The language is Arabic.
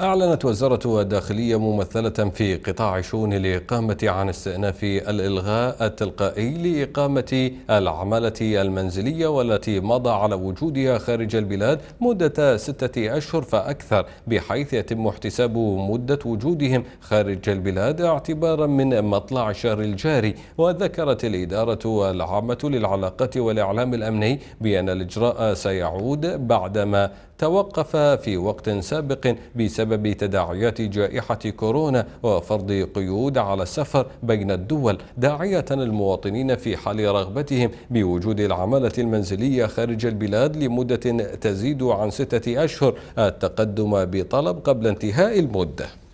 أعلنت وزارة الداخلية ممثلة في قطاع شؤون الإقامة عن استئناف الإلغاء التلقائي لإقامة العمالة المنزلية والتي مضى على وجودها خارج البلاد مدة ستة أشهر فأكثر بحيث يتم احتساب مدة وجودهم خارج البلاد اعتبارا من مطلع الشهر الجاري وذكرت الإدارة العامة للعلاقات والإعلام الأمني بأن الإجراء سيعود بعدما توقف في وقت سابق بسبب بسبب تداعيات جائحة كورونا وفرض قيود على السفر بين الدول داعية المواطنين في حال رغبتهم بوجود العمالة المنزلية خارج البلاد لمدة تزيد عن ستة أشهر التقدم بطلب قبل انتهاء المده